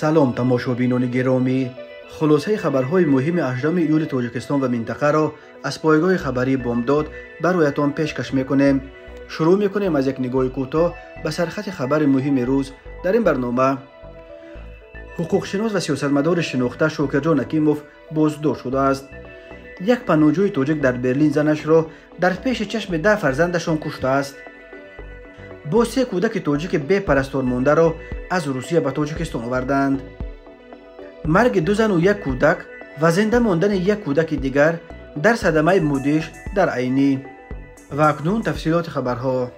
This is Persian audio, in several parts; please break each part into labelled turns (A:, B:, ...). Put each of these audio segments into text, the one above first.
A: سلام تماشا بینان گرامی خلاصه خبرهای مهم اجرام ایول توجکستان و منطقه را از پایگاه خبری بامداد برایتان پیش کش میکنیم شروع میکنیم از یک نگاه کوتاه به سرخط خبر مهم روز در این برنامه حقوق شناس و سیاستمدار مدار شناخته شوکر جان اکیموف بازدار شده است یک پناهجوی توجک در برلین زنش را در پیش چشم ده فرزندشان کشته است با سه کودک توجیک پرستار مونده را از روسیه به تاجیکستان آوردند مرگ دو زن و یک کودک و زنده ماندن یک کودک دیگر در صدمه مودیش در عینی و اکنون تفصیلات خبرها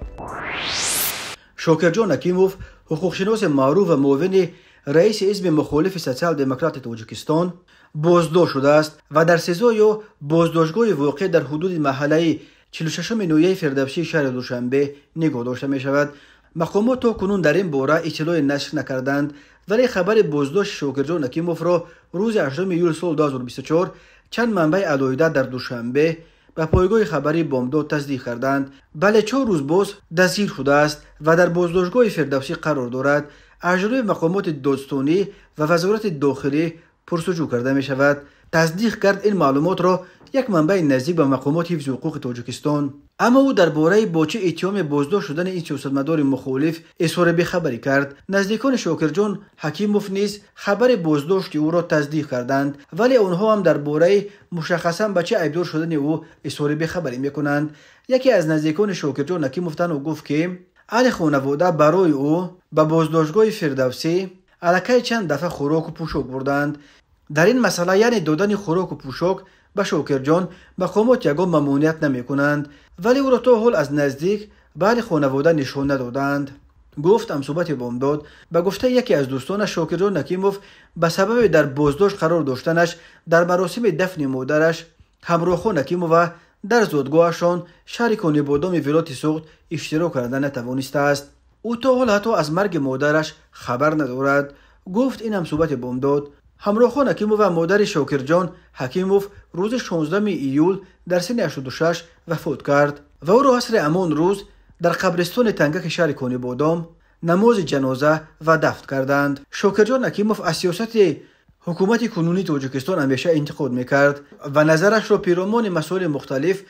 A: جان اکیموف حقوقشناس معروف و معاون رئیس حزب مخالف سوسیال دموکرات تاجیکستان بازداشت شده است و در سزای بازداشتگاه واقع در حدود محله 46 نویه فردوسی شهر دوشنبه نگاه داشته می شود مقامات تا کنون در این باره اطلاع نشر نکردند ولی خبر بازداشت شوکرجان اکیموف را روز 8 یول سال 2024 چند منبع علایده در دوشنبه به پایگاه خبری بامداد تصدیق کردند بله چهار روز باز دستگیر شده است و در بازداشتگاه فردوسی قرار دارد اجرای مقامات دادستانی و وزارت داخلی پرسجو کرده می شود تصدیق کرد این معلومات را یک منبع نزدیک به مقامات حفظ حقوق تاجیکستان اما او در درباره چه اتهام بازداشت شدن این سیاستمدار مخالف اظهار بخبری کرد نزدیکان جان حکیموف نیز خبر بازداشت او را تصدیق کردند ولی آنها هم درباره مشخصا با چه عیبدار شدن او اظهار بخبری میکنند یکی از نزدیکان شاکرجان مفتن و گفت که علی خانواده برای او به بازداشتگاه فردوسی علکه چند دفعه خوراک و بردند در این مسئله یعنی دادن خوراک و پوشاک به به خامات یگو ممونیت نمی کنند ولی او را تا حال از نزدیک بعد خانواده نشان ندادند گفت امصوبت بامداد به گفته یکی از دوستان جان نکیموف به سبب در بازداشت قرار داشتنش در مراسم دفن مادرش همراهخو نکیموف در زادگاهشان شریک و نبادام ویلات سوخت اشتراک کردن نتوانسته است او تا حال حتی از مرگ مادرش خبر ندارد گفت این هم صحبت بامداد همروخان حکیموف و مادر شاکر حکیموف روز 16 ایول در سن 86 وفات کرد و او رو حصر امان روز در قبرستان تنگخ کنی بودام نماز جنازه و دفت کردند شاکر جان حکیموف از سیاست حکومت کنونی توجکستان همیشه انتقاد میکرد و نظرش رو پیرامان مسئول مختلف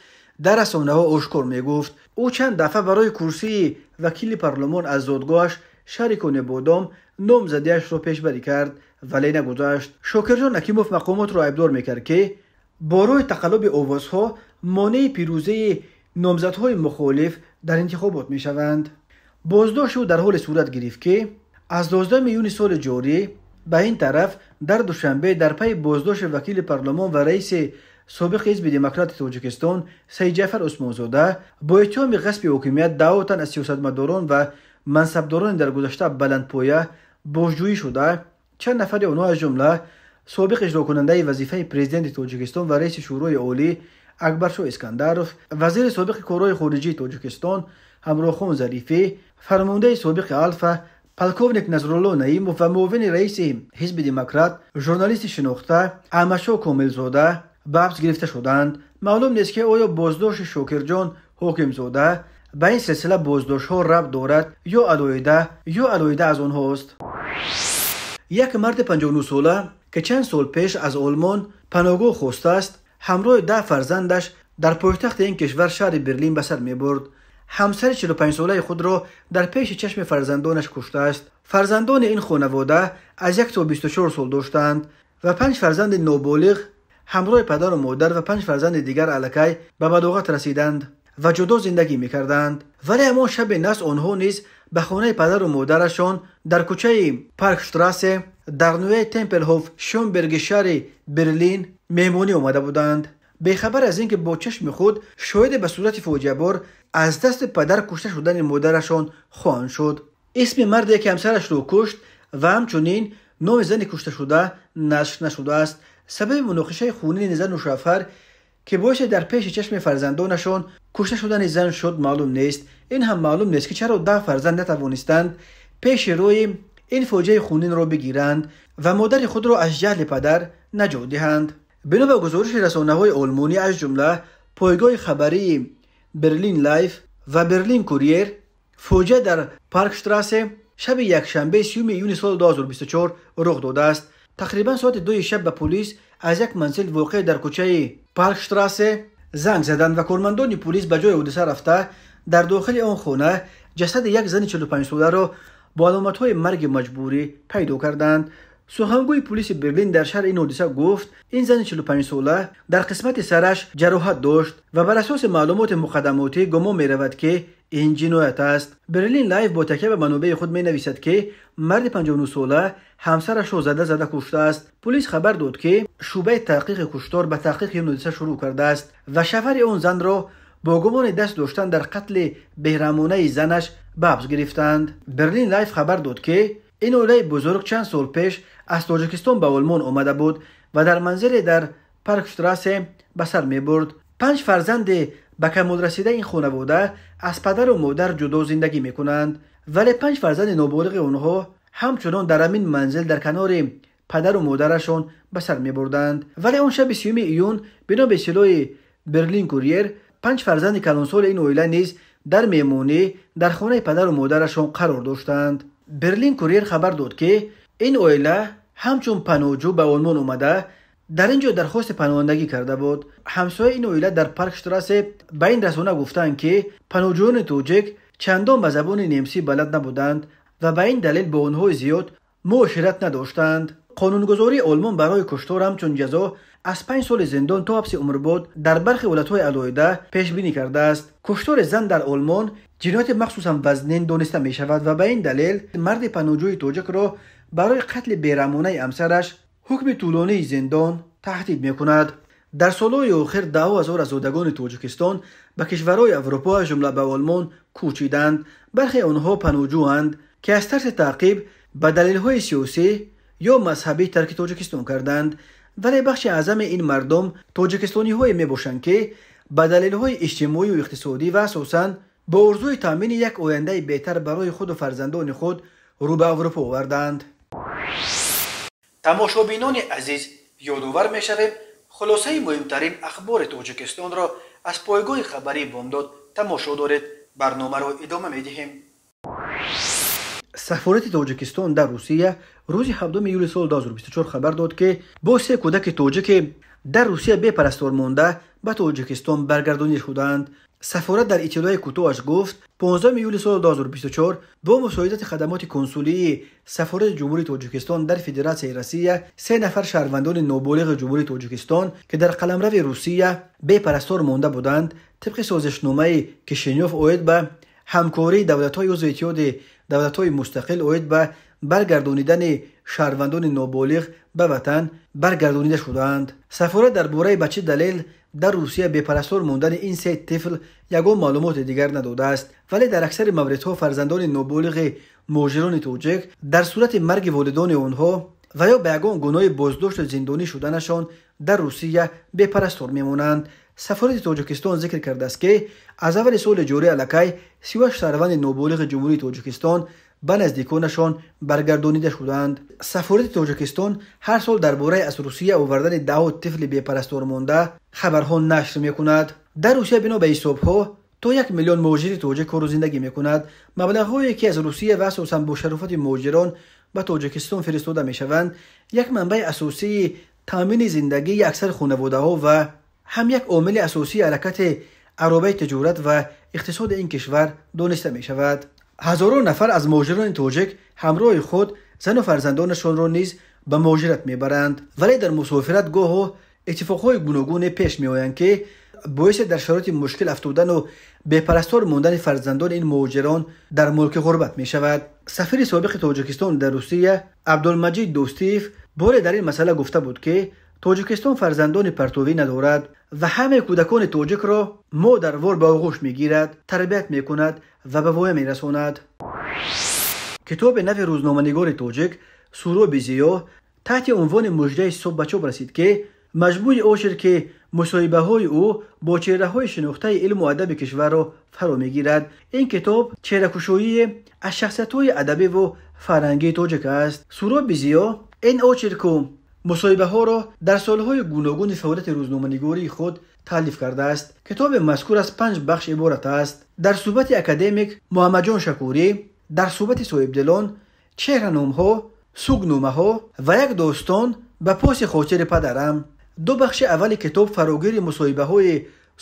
A: در اصانه ها آشکار میگفت او چند دفعه برای کرسی وکیل پارلمان از زادگاهش شرکان بودام نام زدیش رو پیش کرد ولی نگذاشت جان نکیموف مقامات را ابدار میکرد که با روی تقلب اووازها مانع پیروزی نامزدهای مخالف در انتخابات میشوند بازداشت او در حال صورت گرفت که از 12 میون سال جاری به این طرف در دوشنبه در پی بازداشت وکیل پارلمان و رئیس سابق حزب دموکرات تاجیکستان سی جعفر عثمانزاده با اتهام غصب حکومیت دعوتن از سیاستمداران و منصبداران در گذشته بلندپایه بازجویی شده چند نفر اونها از جمله سابق اجرا کننده وظیفه پرزیدنت تاجیکستان و رئیس شورای عالی اکبرشو اسکندروف وزیر سابق کارهای خارجی تاجیکستان همراخون ظریفی فرمانده سابق الفا پلکوونیک نظرالله نعیموف و معاون رئیس حزب دموکرات ژورنالیست شناخته احمدشو کاملزاده به حبس گرفته شدند معلوم نیست که آیا بازداشت شوکرجان حکم زاده به این سلسله ها ربط دارد یا علایده یا علایده از آنهاست یک مرد 59 ساله که چند سال پیش از آلمان پناهگاه خواسته است همراه ده فرزندش در پایتخت این کشور شهر برلین به سر میبرد همسر 45 ساله خود را در پیش چشم فرزندانش کشته است فرزندان این خانواده از یک تا 24 سال داشتند و پنج فرزند نوبالغ همراه پدر و مادر و پنج فرزند دیگر علکی به بدوغت رسیدند و جدا زندگی میکردند ولی اما شب نس آنها نیز به خانه پدر و مادرشان در کوچه پارک شتراسه در نوی تمپلهوف شومبرگ شهر برلین مهمونی آمده بودند بیخبر از اینکه با چشم خود شاهد به صورت فوجبار از دست پدر کشته شدن مادرشان خوان شد اسم مردی که همسرش رو کشت و همچنین نام زن کشته شده نشر نشده است سبب مناقشه خونین زن و شوهر که باشه در پیش چشم فرزندانشان کشته شدن زن شد معلوم نیست این هم معلوم نیست که چرا ده فرزند نتوانستند پیش روی این فوجه خونین را بگیرند و مادر خود را از جهل پدر نجو دهند بنا به گزارش رسانه های آلمانی از جمله پایگاه خبری برلین لایف و برلین کوریر فوجه در پارک شتراسه شب شنبه 3 یونی سال 2024 رخ داده است تقریبا ساعت دو شب به پلیس از یک منزل واقع در کوچه پالکشتراسه زنگ زدند و کارمندان پلیس به جای حادثه رفته در داخل آن خونه جسد یک زن 45 ساله را با های مرگ مجبوری پیدا کردند سخنگوی پلیس برلین در شهر این حادثه گفت این زن 45 ساله در قسمت سرش جراحت داشت و بر اساس معلومات مقدماتی گمان می که این جنایت است برلین لایف با تکیه به منابع خود می نویسد که مرد 59 ساله همسرش را زده زده کشته است پلیس خبر داد که شوبه تحقیق کشتار به تحقیق این شروع کرده است و شوهر اون زن را با گمان دست داشتن در قتل بهرمانه زنش ببز گرفتند برلین لایف خبر داد که این اوله بزرگ چند سال پیش از تاجکستان به آلمان آمده بود و در منزل در پارک شتراسه به سر می برد پنج فرزند به کمال رسیده این خانواده از پدر و مادر جدا زندگی می ولی پنج فرزند نابالغ اونها همچنان در امین منزل در کنار падару модарашон ба сар мебурданд вале он шаби сюми июн бино ба истилоҳи берлин курьер панҷ фарзанди калонсоли ин оила низ дар меҳмонӣ дар хонаи падару модарашон қарор доштанд берлин курьер хабар дод ки ин оила ҳамчун паноҳҷӯ ба олмон омада дар ин ҷо дархости паноҳандагӣ карда буд ҳамсояи ин оила дар парк штрассе ба ин расона гуфтанд ки паноҳҷӯёни тоҷик чандон ба забони немсӣ балад набуданд ва ба ин далел бо онҳои зиёд муошират надоштанд قانونگذاری آلمان برای کشتار همچون جزا از پنج سال زندان تا حبس بود در برخی های علایده پیش بینی کرده است کشتار زن در آلمان جنایت مخصوصا وزنین دانسته می شود و به این دلیل مرد پناهجوی توجک را برای قتل بیرمانه امسرش حکم طولانی زندان تهدید می کند در سالهای آخر ها هزار از زادگان توجکستان به کشورهای اروپا جمله به آلمان کوچیدند برخی آنها پناهجو که از ترس تعقیب به های سیاسی ё мазҳаби тарки тоҷикистон карданд вале бахши аъзами ин мардум тоҷикистониҳое мебошанд ки ба далелҳои иҷтимоию иқтисодӣ ва асосан бо орзуи таъмини як ояндаи беҳтар барои худу фарзандони худ рӯ ба аврупо оварданд тамошобинони азиз ёдовар мешавем хулосаи муҳимтарин ахбори тоҷикистонро аз пойгоҳи хабарии бомдод тамошо доред барномаро идома медиҳем سفارت توجکستان در روسیه روزی هفته می سال 2024 خبر داد که با سه کودک توجک در روسیه به پرستار مونده به توجکستان برگردانی شدند سفارت در اطلاع کوتاهش گفت 15 می سال 2024 با مساعدت خدمات کنسولی سفارت جمهوری توجکستان در فدراسیه روسیه سه نفر شهروندان نوبالغ جمهوری توجکستان که در قلمرو روسیه به پرستار مونده بودند طبق سازشنامه کشینیوف اوید به همکاری دولت های از давлатҳои мустақил оид ба баргардонидани шаҳрвандони ноболиғ ба ватан баргардонида шудаанд сафорат дар бораи ба чӣ далел дар русия бепарастор мондани ин се тифл ягон маълумоти дигар надодааст вале дар аксари мавридҳо фарзандони ноболиғи муҳоҷирони тоҷик дар сурати марги волидони онҳо ва ё ба ягон гуноҳи боздошту зиндонӣ шуданашон дар русия бепарастор мемонанд سفارت تاجیکستان ذکر کرده است که از اول سال جوری علکای سیوش شهروند نوبولغ جمهوری تاجیکستان به نزدیکانشان برگردانیده شدند سفارت تاجیکستان هر سال درباره از روسیه آوردن ده طفل بپرستار مانده خبرها نشر میکند در روسیه بنا به حسابها تا یک میلیون مهاجر توجک کارو زندگی میکند کند هایی که از روسیه و اساسا با شرافت مهاجران به تاجیکستان فرستاده میشوند. یک منبع اساسی تامین زندگی اکثر خانواده ها و هم یک عامل اساسی حرکت عربه تجارت و اقتصاد این کشور دانسته می شود هزاران نفر از مهاجران توجک همراه خود زن و فرزندانشان را نیز به مهاجرت برند. ولی در مسافرت گاه اتفاقهای گوناگون پیش می آیند که باعث در شرایط مشکل افتادن و به پرستار ماندن فرزندان این مهاجران در ملک غربت می شود سفیر سابق تاجیکستان در روسیه عبدالمجید دوستیف باره در این مسئله گفته بود که تاجکستان فرزندان پرتووی ندارد و همه کودکان توجک را ما در ور به آغوش می تربیت می کند و به وای می رساند. کتاب نوی روزنامنگار توجک سورو بیزیو تحت عنوان مجده صبح بچه رسید که مجبور آشر که مصاحبه های او با چهره های شنوخته علم و عدب کشور را فرا میگیرد. این کتاب چهره از شخصت های عدبی و فرهنگی توجک است. سورو بیزیو این آشر که мусоҳибаҳоро дар солҳои гуногуни фаъолияти рӯзноманигории худ таълиф кардааст китоби мазкур аз панҷ бахш иборат аст дар суҳбати академик муҳаммадҷон шакурӣ дар суҳбати соҳибдилон чеҳранумҳо сугномаҳо ва як достон ба поси хотири падарам ду бахши аввали китоб фарогири мусоҳибаҳои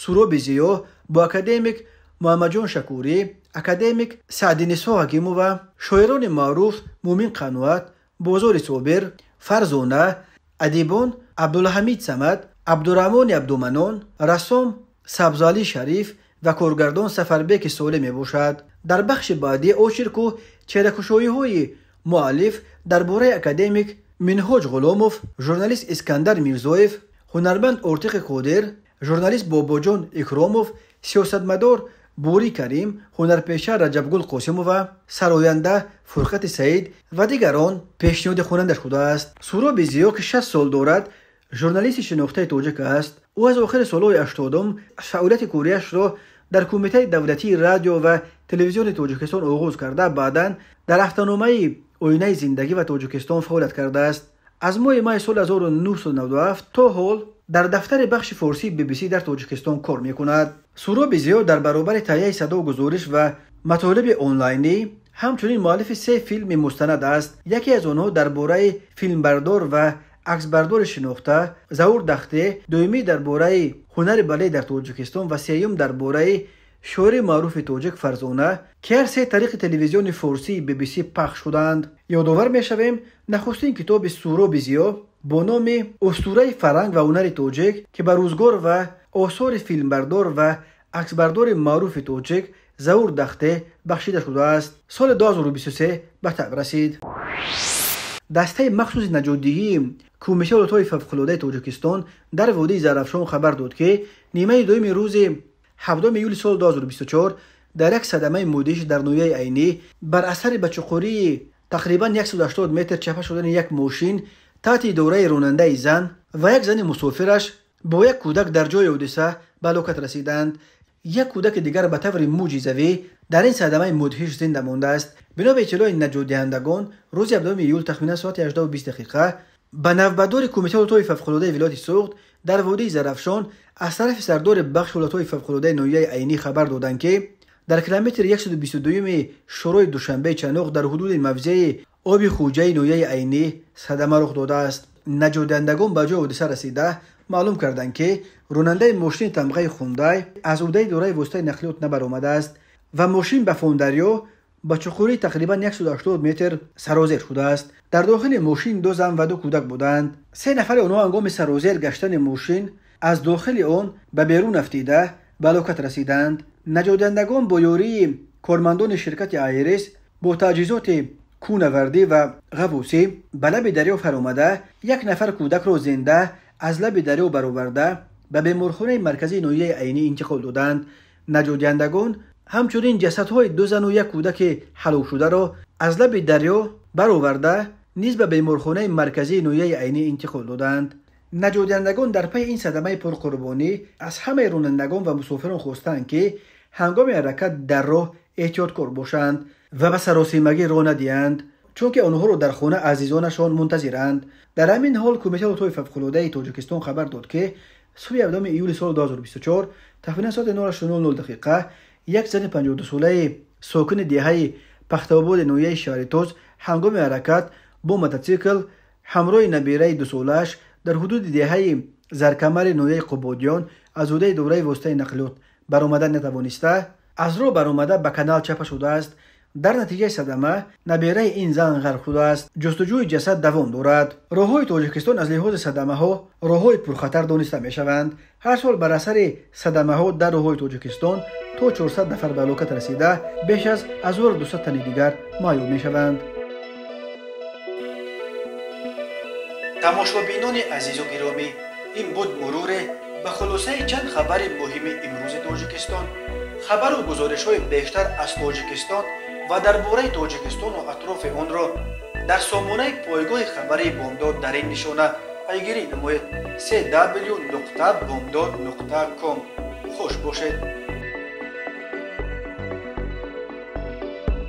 A: суроби зиё бо академик муҳаммадҷон шакурӣ академик саъдинисо ҳакимова шоирони маъруф мӯмин қаноат бозори собир фарзона адибон абдулҳамид самад абдураҳмони абдуманон расом сабзуалӣ шариф ва коргардон сафарбеки солеҳ мебошад дар бахши баъди очирку черакушоиҳои муаллиф дар бораи академик минҳоҷ ғуломов журналист искандар мирзоев ҳунарманд ортиқи қодир журналист бобоҷон икромов сиёсатмадор بوری کریم، هنرپیشه رجب گل قاسم و سراینده فرقت سعید و دیگران پیشنهاد خواننده خود است. سورو بیزیو که 60 سال دارد، ژورنالیست شناخته توجک است. او از آخر سالهای 80 فعالیت کوریاش را در کمیته دولتی رادیو و تلویزیون توجکستان آغاز کرده بعدا در هفتنامه اوینه زندگی و توجکستان فعالیت کرده است. از ماه مای سال 1997 تا حال در دفتر بخش فارسی بی بی سی در توجکستان کار می کند سورا بیزیو در برابر تایه صدا و گزارش و مطالب آنلاینی همچنین مؤلف سه فیلم مستند است یکی از آنها در فیلمبردار و عکس بردار شناخته زهور دخته دومی در هنر بلی در توجکستان و سیوم در شور معروف توجک فرزونه که هر سه طریق تلویزیون فارسی بی بی سی پخش شدند یادآور می نخستین کتاب سورا بیزیو با نام استوره فرنگ و اونر توجک که به روزگار و آثار فیلم بردار و عکس بردار معروف توجک زور دخته بخشیده شده است سال 2023 به تعویق رسید دسته مخصوص نجودگی کمیشه لوتای ففخلوده توجکستان در وادی زرفشان خبر داد که نیمه دوم روز 7 میول سال 2024 در یک صدمه مودیش در نویه عینی بر اثر بچخوری تقریبا 180 متر چپه شدن یک ماشین، تحتی دوره روننده زن و یک زن مسافرش با یک کودک در جای اودیسه به لوکت رسیدند یک کودک دیگر به طور معجزوی در این صدمه مدهش زنده مانده است بنا به اطلاع نجات دهندگان روز 17 یول تخمینا ساعت 18 و 20 دقیقه به نوبدار کمیته ولاتهای فوقالعاده ولایت سوخت در وادی زرفشان از طرف سردار بخش ولاتهای فوقالعاده نویای عینی خبر دادند که дар километри 122 шӯрои душанбе чаноғ дар ҳудуди мавзеи оби хуҷаи ноҳияи айнӣ садама рух додааст наҷотдиҳандагон ба ҷои ҳодиса расида маълум карданд ки ронандаи мошини тамғаи хундай аз ӯҳдаи дораи воситаи нақлиёт набаромадааст ва мошин ба фондарё ба чуқурии тақрибан 180 метр сарозер шудааст дар дохили мошин ду зан ва ду кӯдак буданд се нафари онҳо ҳангоми сарозер гаштани мошин аз дохили он ба берун афтида ба ҳалокат расиданд نجودندگان با یاری کارمندان شرکت آیریس با تجهیزات کونوردی و غبوسی به لب دریا فرامده یک نفر کودک را زنده از لب دریا برآورده به بیمارخانه مرکزی نویه عینی انتقال دادند نجادندگان همچنین جسدهای دو زن و یک کودک حلو شده را از لب دریا برآورده نیز به بیمارخانه مرکزی نویه عینی انتقال دادند نجادندگان در پی این صدمه پرقربانی از همه رانندگان و مسافران خواستند که ҳангоми ҳаракат дар роҳ эҳтиёткор бошанд ва ба саросимагӣ роҳ надиҳанд чунки онҳоро дар хона азизонашон мунтазиранд дар ҳамин ҳол кумитаи утои фавқулодаи тоҷикистон хабар дод ки суи ҳабдоми июли соли 2024 тахминан соати 00 дақиқа як зани 52-солаи сокини деҳаи пахтаободи ноҳияи шаҳри тоз ҳангоми ҳаракат бо мотосикл ҳамроҳи набираи дусолааш дар ҳудуди деҳаи заркамари ноҳияи қободиён аз ҳудаи идораи воситаи нақлиёт баромада нетавониста аз роҳ баромада ба канал чапа шудааст дар натиҷаи садама набераи ин зан ғарқ шудааст ҷустуҷӯи ҷасад давом дорад роҳҳои тоҷикистон аз лиҳози садамаҳо роҳҳои пурхатар дониста мешаванд ҳар сол бар асари садамаҳо дар роҳҳои тоҷикистон то 400 нафар ба ҳалокат расида беш аз 1200 тани дигар маъюб мешаванд тамошобинони азизу гиромӣ ин буд муруре ба хулосаи чанд хабари муҳими имрӯзи тоҷикистон хабару гузоришҳои бештар аз тоҷикистон ва дар бораи тоҷикистону атрофи онро дар сомонаи пойгоҳи хабари бомдод дар ин нишона пайгирӣ намоед cw бомдод ком хуш бошед